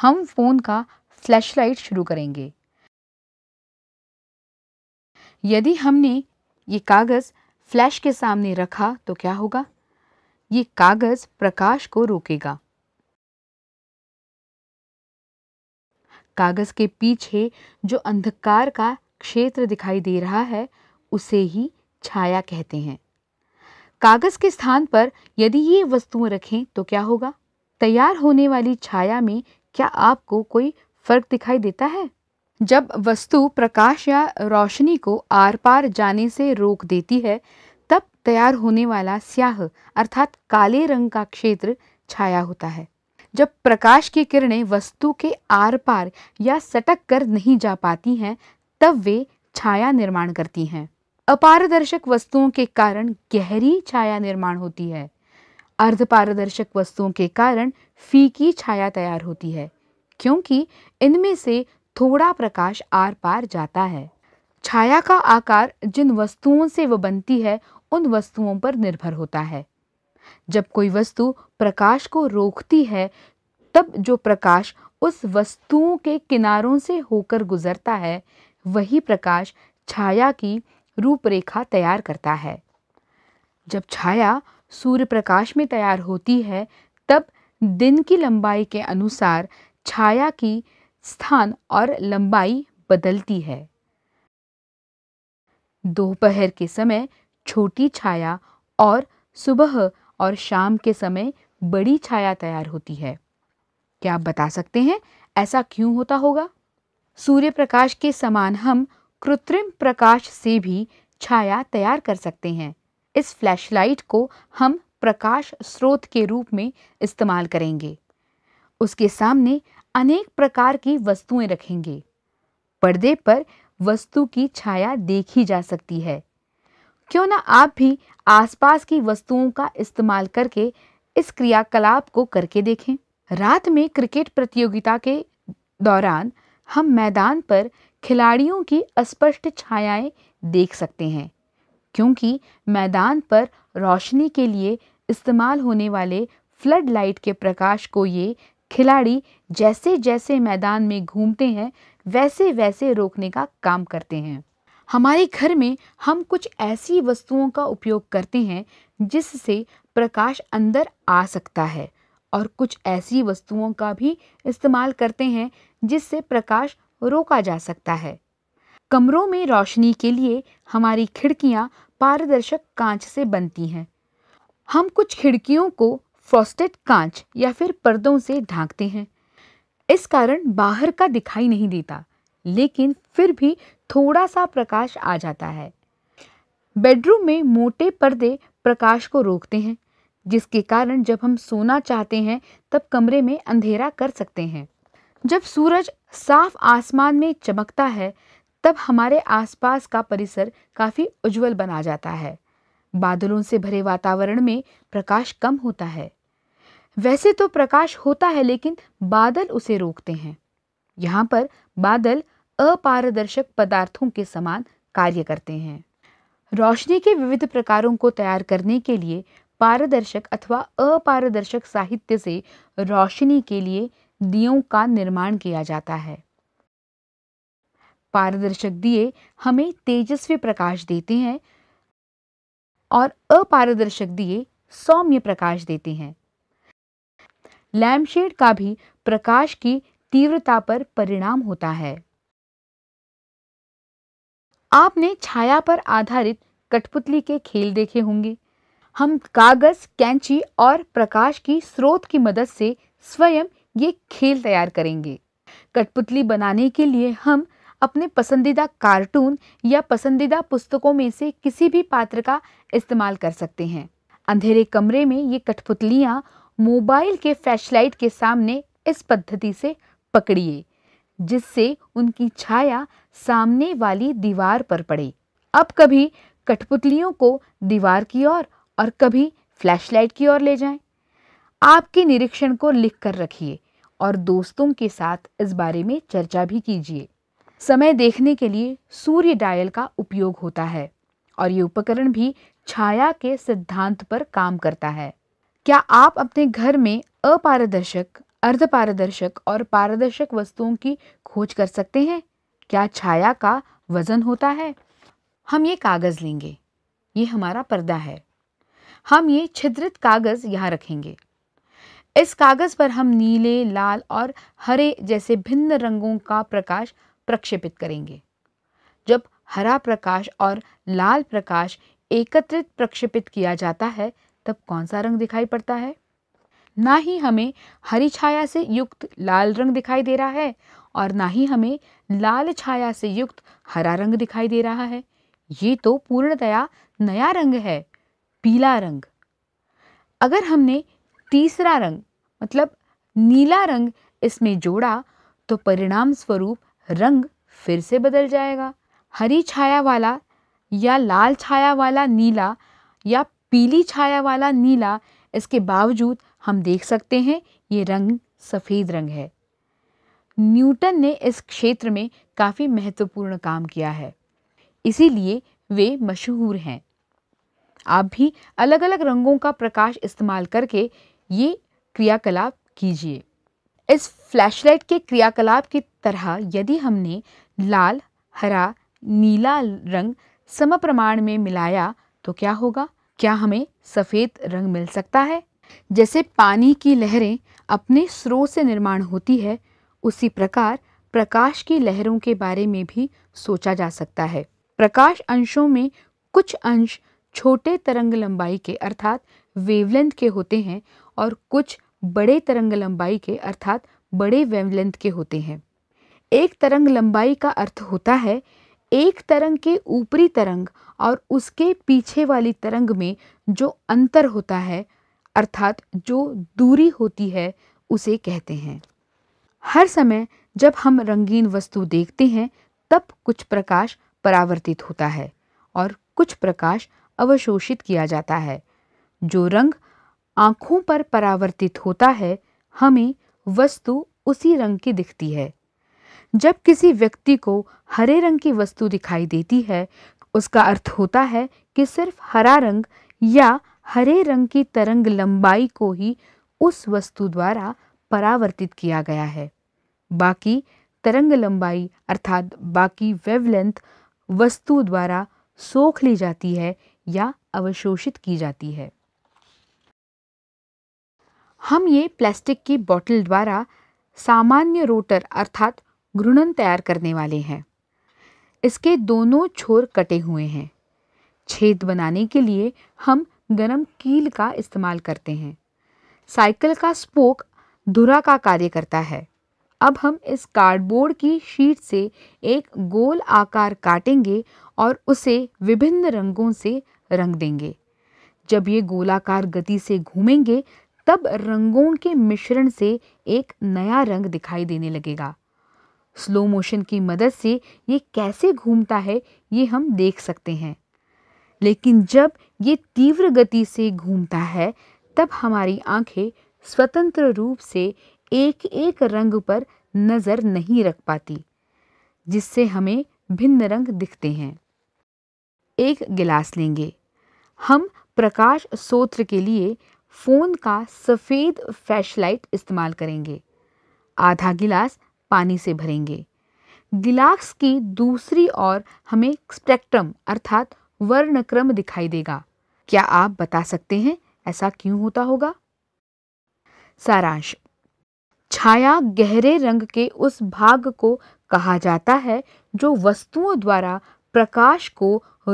हम फ़ोन का फ्लैशलाइट शुरू करेंगे यदि हमने ये कागज़ फ्लैश के सामने रखा तो क्या होगा ये कागज़ प्रकाश को रोकेगा कागज़ के पीछे जो अंधकार का क्षेत्र दिखाई दे रहा है उसे ही छाया कहते हैं कागज़ के स्थान पर यदि ये वस्तुएं रखें तो क्या होगा तैयार होने वाली छाया में क्या आपको कोई फर्क दिखाई देता है जब वस्तु प्रकाश या रोशनी को आर पार जाने से रोक देती है तब तैयार होने वाला स्याह अर्थात काले रंग का क्षेत्र छाया होता है जब प्रकाश की किरणें वस्तु के आर पार या सटक कर नहीं जा पाती हैं तब वे छाया निर्माण करती हैं अपारदर्शक वस्तुओं के कारण गहरी छाया निर्माण होती है अर्धपारदर्शक वस्तुओं के कारण फीकी छाया तैयार होती है क्योंकि इनमें से थोड़ा प्रकाश आर पार जाता है छाया का आकार जिन वस्तुओं से वह बनती है उन वस्तुओं पर निर्भर होता है जब कोई वस्तु प्रकाश को रोकती है तब जो प्रकाश उस वस्तुओं के किनारों से होकर गुजरता है वही प्रकाश छाया की रूपरेखा तैयार करता है जब छाया सूर्य प्रकाश में तैयार होती है तब दिन की लंबाई के अनुसार छाया की स्थान और लंबाई बदलती है दोपहर के समय छोटी छाया और सुबह और शाम के समय बड़ी छाया तैयार होती है क्या आप बता सकते हैं ऐसा क्यों होता होगा सूर्य प्रकाश के समान हम कृत्रिम प्रकाश से भी छाया तैयार कर सकते हैं इस फ्लैशलाइट को हम प्रकाश स्रोत के रूप में इस्तेमाल करेंगे उसके सामने अनेक प्रकार की वस्तुएं रखेंगे पर्दे पर वस्तु की छाया देखी जा सकती है क्यों ना आप भी आसपास की वस्तुओं का इस्तेमाल करके इस क्रियाकलाप को करके देखें रात में क्रिकेट प्रतियोगिता के दौरान हम मैदान पर खिलाड़ियों की अस्पष्ट छायाएं देख सकते हैं क्योंकि मैदान पर रोशनी के लिए इस्तेमाल होने वाले फ्लड लाइट के प्रकाश को ये खिलाड़ी जैसे जैसे मैदान में घूमते हैं वैसे वैसे रोकने का काम करते हैं हमारे घर में हम कुछ ऐसी वस्तुओं का उपयोग करते हैं जिससे प्रकाश अंदर आ सकता है और कुछ ऐसी वस्तुओं का भी इस्तेमाल करते हैं जिससे प्रकाश रोका जा सकता है कमरों में रोशनी के लिए हमारी खिड़कियाँ पारदर्शक कांच से बनती हैं हम कुछ खिड़कियों को फ्रॉस्टेड कांच या फिर पर्दों से ढांकते हैं इस कारण बाहर का दिखाई नहीं देता लेकिन फिर भी थोड़ा सा प्रकाश आ जाता है बेडरूम में मोटे पर्दे प्रकाश को रोकते हैं जिसके कारण जब हम सोना चाहते हैं तब कमरे में अंधेरा कर सकते हैं जब सूरज साफ आसमान में चमकता है तब हमारे आसपास का परिसर काफ़ी उज्जवल बना जाता है बादलों से भरे वातावरण में प्रकाश कम होता है वैसे तो प्रकाश होता है लेकिन बादल उसे रोकते हैं यहाँ पर बादल अपारदर्शक पदार्थों के समान कार्य करते हैं रोशनी के विविध प्रकारों को तैयार करने के लिए पारदर्शक अथवा अपारदर्शक साहित्य से रोशनी के लिए दियों का निर्माण किया जाता है पारदर्शक दिए हमें तेजस्वी प्रकाश देते हैं और अपारदर्शक दिए सौम्य प्रकाश देते हैं लैम्पशेड का भी प्रकाश की तीव्रता पर परिणाम होता है आपने छाया पर आधारित कठपुतली के खेल देखे होंगे हम कागज कैंची और प्रकाश की स्रोत की मदद से स्वयं ये खेल तैयार करेंगे कठपुतली बनाने के लिए हम अपने पसंदीदा कार्टून या पसंदीदा पुस्तकों में से किसी भी पात्र का इस्तेमाल कर सकते हैं अंधेरे कमरे में ये कठपुतलियाँ मोबाइल के फ्लैशलाइट के सामने इस पद्धति से पकड़िए जिससे उनकी छाया सामने वाली दीवार पर पड़े अब कभी कठपुतलियों को दीवार की ओर और, और कभी फ्लैशलाइट की ओर ले जाएं। आपके निरीक्षण को लिख कर रखिए और दोस्तों के साथ इस बारे में चर्चा भी कीजिए समय देखने के लिए सूर्य डायल का उपयोग होता है और ये उपकरण भी छाया के सिद्धांत पर काम करता है क्या आप अपने घर में अपारदर्शक अर्धपारदर्शक और पारदर्शक वस्तुओं की खोज कर सकते हैं क्या छाया का वजन होता है हम ये कागज़ लेंगे ये हमारा पर्दा है हम ये छिद्रित कागज़ यहाँ रखेंगे इस कागज़ पर हम नीले लाल और हरे जैसे भिन्न रंगों का प्रकाश प्रक्षेपित करेंगे जब हरा प्रकाश और लाल प्रकाश एकत्रित प्रक्षेपित किया जाता है तब कौन सा रंग दिखाई पड़ता है ना ही हमें हरी छाया से युक्त लाल रंग दिखाई दे रहा है और ना ही हमें लाल छाया से युक्त हरा रंग दिखाई दे रहा है ये तो पूर्णतया नया रंग है पीला रंग अगर हमने तीसरा रंग मतलब नीला रंग इसमें जोड़ा तो परिणाम स्वरूप रंग फिर से बदल जाएगा हरी छाया वाला या लाल छाया वाला नीला या पीली छाया वाला नीला इसके बावजूद हम देख सकते हैं ये रंग सफ़ेद रंग है न्यूटन ने इस क्षेत्र में काफ़ी महत्वपूर्ण काम किया है इसीलिए वे मशहूर हैं आप भी अलग अलग रंगों का प्रकाश इस्तेमाल करके ये क्रियाकलाप कीजिए इस फ्लैशलाइट के क्रियाकलाप की तरह यदि हमने लाल हरा नीला रंग सम प्रमाण में मिलाया तो क्या होगा क्या हमें सफ़ेद रंग मिल सकता है जैसे पानी की लहरें अपने स्रोत से निर्माण होती है उसी प्रकार प्रकाश की लहरों के बारे में भी सोचा जा सकता है प्रकाश अंशों में कुछ अंश छोटे तरंग लंबाई के अर्थात वेवलेंथ के होते हैं और कुछ बड़े तरंग लंबाई के अर्थात बड़े वेवलेंथ के होते हैं एक तरंग लंबाई का अर्थ होता है एक तरंग के ऊपरी तरंग और उसके पीछे वाली तरंग में जो अंतर होता है अर्थात जो दूरी होती है उसे कहते हैं हर समय जब हम रंगीन वस्तु देखते हैं तब कुछ प्रकाश परावर्तित होता है और कुछ प्रकाश अवशोषित किया जाता है जो रंग आँखों पर परावर्तित होता है हमें वस्तु उसी रंग की दिखती है जब किसी व्यक्ति को हरे रंग की वस्तु दिखाई देती है उसका अर्थ होता है कि सिर्फ हरा रंग या हरे रंग की तरंग लंबाई को ही उस वस्तु द्वारा परावर्तित किया गया है बाकी तरंग लंबाई अर्थात बाकी वेवलेंथ वस्तु द्वारा सोख ली जाती है या अवशोषित की जाती है हम ये प्लास्टिक की बॉटल द्वारा सामान्य रोटर अर्थात घूर्णन तैयार करने वाले हैं इसके दोनों छोर कटे हुए हैं छेद बनाने के लिए हम गरम कील का इस्तेमाल करते हैं साइकिल का स्पोक धुरा का कार्य करता है अब हम इस कार्डबोर्ड की शीट से एक गोल आकार काटेंगे और उसे विभिन्न रंगों से रंग देंगे जब ये गोलाकार गति से घूमेंगे तब रंगों के मिश्रण से एक नया रंग दिखाई देने लगेगा स्लो मोशन की मदद से ये कैसे घूमता है ये हम देख सकते हैं लेकिन जब ये तीव्र गति से घूमता है तब हमारी आंखें स्वतंत्र रूप से एक एक रंग पर नज़र नहीं रख पाती जिससे हमें भिन्न रंग दिखते हैं एक गिलास लेंगे हम प्रकाश सोत्र के लिए फ़ोन का सफ़ेद फ्लैशलाइट इस्तेमाल करेंगे आधा गिलास पानी से भरेंगे गिलास की दूसरी ओर हमें स्पेक्ट्रम अर्थात वर्णक्रम दिखाई देगा क्या आप बता सकते हैं ऐसा क्यों होता होगा सारांश छाया गहरे रंग के उस भाग को कहा जाता है जो वस्तुओं द्वारा प्रकाश को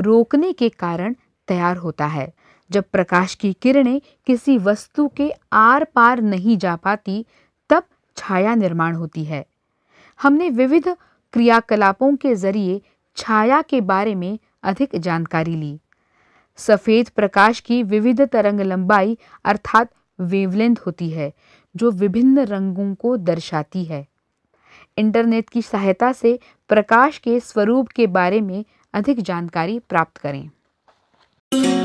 रोकने के कारण तैयार होता है जब प्रकाश की किरणें किसी वस्तु के आर पार नहीं जा पाती तब छाया निर्माण होती है हमने विविध क्रियाकलापों के जरिए छाया के बारे में अधिक जानकारी ली सफ़ेद प्रकाश की विविध तरंग लंबाई अर्थात वेवलेंथ होती है जो विभिन्न रंगों को दर्शाती है इंटरनेट की सहायता से प्रकाश के स्वरूप के बारे में अधिक जानकारी प्राप्त करें